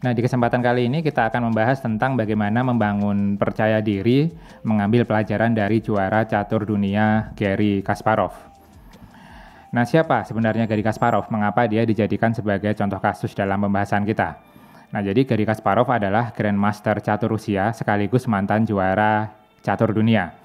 Nah, di kesempatan kali ini kita akan membahas tentang bagaimana membangun percaya diri mengambil pelajaran dari juara catur dunia Gary Kasparov. Nah, siapa sebenarnya Gary Kasparov? Mengapa dia dijadikan sebagai contoh kasus dalam pembahasan kita? Nah, jadi Gary Kasparov adalah grandmaster catur Rusia sekaligus mantan juara catur dunia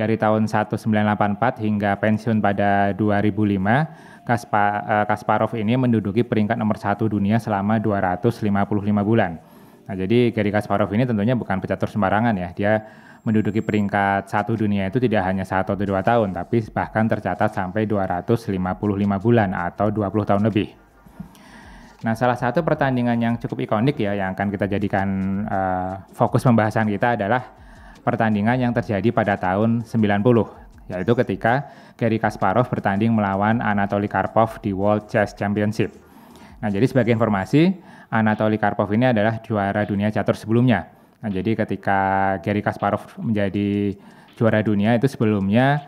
dari tahun 1984 hingga pensiun pada 2005, eh, Kasparov ini menduduki peringkat nomor satu dunia selama 255 bulan. Nah, jadi Gary Kasparov ini tentunya bukan pecatur sembarangan ya. Dia menduduki peringkat satu dunia itu tidak hanya satu atau dua tahun, tapi bahkan tercatat sampai 255 bulan atau 20 tahun lebih. Nah, salah satu pertandingan yang cukup ikonik ya yang akan kita jadikan uh, fokus pembahasan kita adalah pertandingan yang terjadi pada tahun 90, yaitu ketika Gary Kasparov bertanding melawan Anatoly Karpov di World Chess Championship. Nah, jadi sebagai informasi, Anatoly Karpov ini adalah juara dunia catur sebelumnya. Nah, jadi ketika Gary Kasparov menjadi juara dunia itu sebelumnya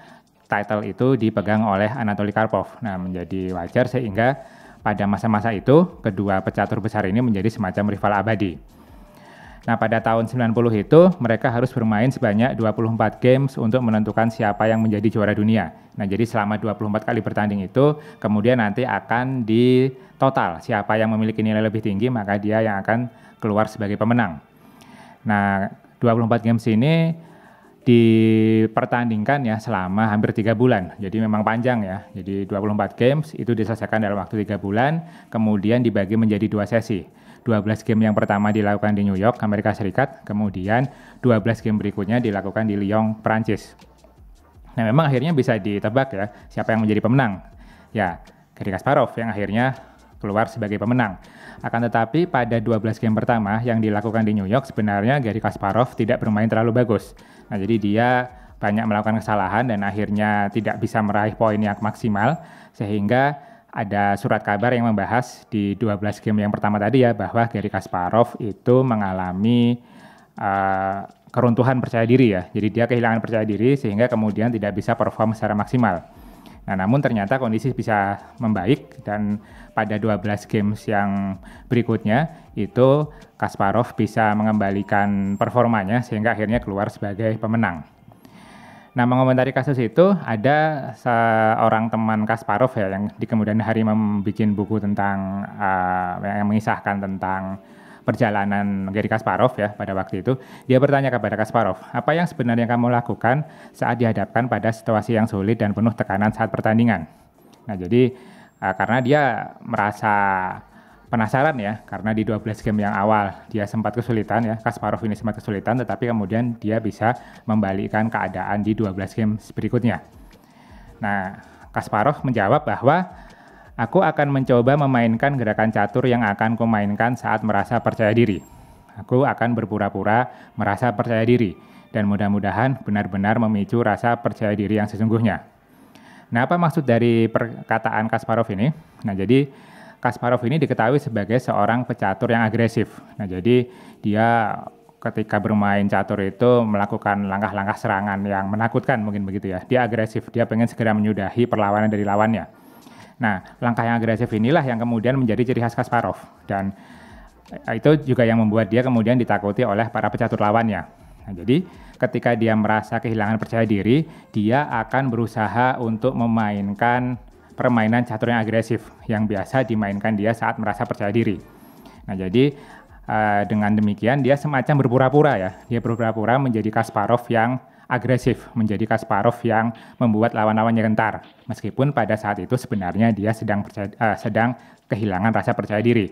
title itu dipegang oleh Anatoly Karpov. Nah, menjadi wajar sehingga pada masa-masa itu kedua pecatur besar ini menjadi semacam rival abadi. Nah, pada tahun 90 itu mereka harus bermain sebanyak 24 games untuk menentukan siapa yang menjadi juara dunia. Nah, jadi selama 24 kali bertanding itu kemudian nanti akan di total siapa yang memiliki nilai lebih tinggi maka dia yang akan keluar sebagai pemenang. Nah, 24 games ini dipertandingkan ya selama hampir tiga bulan. Jadi memang panjang ya. Jadi 24 games itu diselesaikan dalam waktu tiga bulan, kemudian dibagi menjadi dua sesi. 12 game yang pertama dilakukan di New York, Amerika Serikat, kemudian 12 game berikutnya dilakukan di Lyon, Prancis. Nah, memang akhirnya bisa ditebak ya siapa yang menjadi pemenang. Ya, Garry Kasparov yang akhirnya keluar sebagai pemenang. Akan tetapi pada 12 game pertama yang dilakukan di New York sebenarnya Garry Kasparov tidak bermain terlalu bagus. Nah, jadi dia banyak melakukan kesalahan dan akhirnya tidak bisa meraih poin yang maksimal sehingga ada surat kabar yang membahas di 12 game yang pertama tadi ya bahwa Gary Kasparov itu mengalami uh, keruntuhan percaya diri ya. Jadi dia kehilangan percaya diri sehingga kemudian tidak bisa perform secara maksimal. Nah, namun ternyata kondisi bisa membaik dan pada 12 games yang berikutnya itu Kasparov bisa mengembalikan performanya sehingga akhirnya keluar sebagai pemenang. Nah, mengomentari kasus itu ada seorang teman Kasparov ya yang di kemudian hari membuat buku tentang uh, yang mengisahkan tentang perjalanan Gary Kasparov ya pada waktu itu. Dia bertanya kepada Kasparov, "Apa yang sebenarnya kamu lakukan saat dihadapkan pada situasi yang sulit dan penuh tekanan saat pertandingan?" Nah, jadi uh, karena dia merasa penasaran ya karena di 12 game yang awal dia sempat kesulitan ya Kasparov ini sempat kesulitan tetapi kemudian dia bisa membalikkan keadaan di 12 game berikutnya. Nah, Kasparov menjawab bahwa aku akan mencoba memainkan gerakan catur yang akan kumainkan saat merasa percaya diri. Aku akan berpura-pura merasa percaya diri dan mudah-mudahan benar-benar memicu rasa percaya diri yang sesungguhnya. Nah, apa maksud dari perkataan Kasparov ini? Nah, jadi Kasparov ini diketahui sebagai seorang pecatur yang agresif. Nah, jadi dia ketika bermain catur itu melakukan langkah-langkah serangan yang menakutkan mungkin begitu ya. Dia agresif, dia pengen segera menyudahi perlawanan dari lawannya. Nah, langkah yang agresif inilah yang kemudian menjadi ciri khas Kasparov dan eh, itu juga yang membuat dia kemudian ditakuti oleh para pecatur lawannya. Nah, jadi ketika dia merasa kehilangan percaya diri, dia akan berusaha untuk memainkan permainan catur yang agresif yang biasa dimainkan dia saat merasa percaya diri. Nah, jadi uh, dengan demikian dia semacam berpura-pura ya. Dia berpura-pura menjadi Kasparov yang agresif, menjadi Kasparov yang membuat lawan-lawannya gentar. Meskipun pada saat itu sebenarnya dia sedang percaya, uh, sedang kehilangan rasa percaya diri.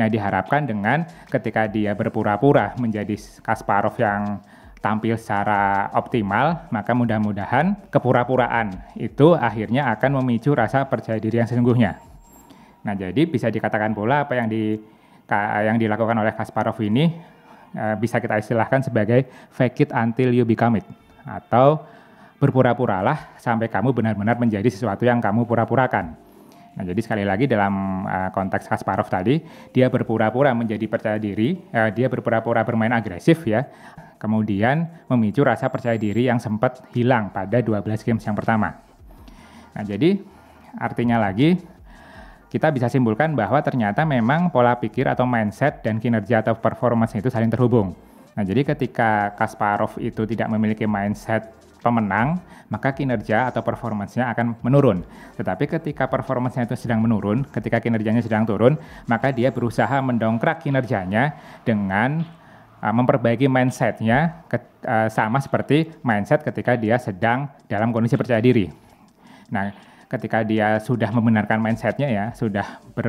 Nah, diharapkan dengan ketika dia berpura-pura menjadi Kasparov yang tampil secara optimal, maka mudah-mudahan kepura-puraan itu akhirnya akan memicu rasa percaya diri yang sesungguhnya. Nah, jadi bisa dikatakan pula apa yang di yang dilakukan oleh Kasparov ini e, bisa kita istilahkan sebagai fake it until you become it atau berpura-puralah sampai kamu benar-benar menjadi sesuatu yang kamu pura-purakan. Nah, jadi sekali lagi dalam uh, konteks Kasparov tadi, dia berpura-pura menjadi percaya diri, e, dia berpura-pura bermain agresif ya, kemudian memicu rasa percaya diri yang sempat hilang pada 12 games yang pertama. Nah, jadi artinya lagi kita bisa simpulkan bahwa ternyata memang pola pikir atau mindset dan kinerja atau performance itu saling terhubung. Nah, jadi ketika Kasparov itu tidak memiliki mindset pemenang, maka kinerja atau performancenya akan menurun. Tetapi ketika performancenya itu sedang menurun, ketika kinerjanya sedang turun, maka dia berusaha mendongkrak kinerjanya dengan uh, memperbaiki mindsetnya ke, uh, sama seperti mindset ketika dia sedang dalam kondisi percaya diri. Nah, ketika dia sudah membenarkan mindsetnya ya, sudah ber,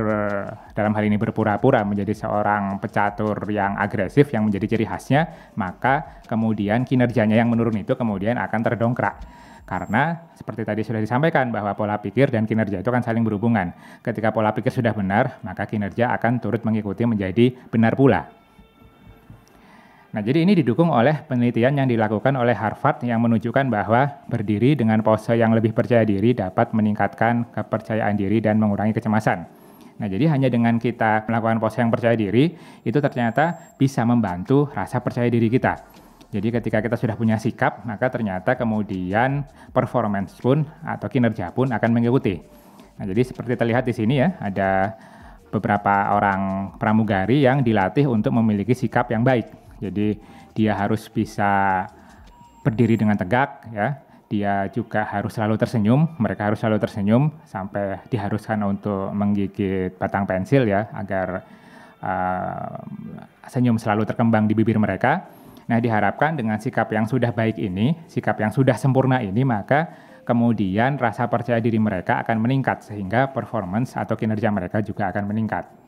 dalam hal ini berpura-pura menjadi seorang pecatur yang agresif yang menjadi ciri khasnya, maka kemudian kinerjanya yang menurun itu kemudian akan terdongkrak. Karena seperti tadi sudah disampaikan bahwa pola pikir dan kinerja itu akan saling berhubungan. Ketika pola pikir sudah benar, maka kinerja akan turut mengikuti menjadi benar pula. Nah, jadi ini didukung oleh penelitian yang dilakukan oleh Harvard yang menunjukkan bahwa berdiri dengan pose yang lebih percaya diri dapat meningkatkan kepercayaan diri dan mengurangi kecemasan. Nah, jadi hanya dengan kita melakukan pose yang percaya diri, itu ternyata bisa membantu rasa percaya diri kita. Jadi ketika kita sudah punya sikap, maka ternyata kemudian performance pun atau kinerja pun akan mengikuti. Nah, jadi seperti terlihat di sini ya, ada beberapa orang pramugari yang dilatih untuk memiliki sikap yang baik. Jadi dia harus bisa berdiri dengan tegak ya. Dia juga harus selalu tersenyum, mereka harus selalu tersenyum sampai diharuskan untuk menggigit batang pensil ya agar uh, senyum selalu terkembang di bibir mereka. Nah, diharapkan dengan sikap yang sudah baik ini, sikap yang sudah sempurna ini maka kemudian rasa percaya diri mereka akan meningkat sehingga performance atau kinerja mereka juga akan meningkat.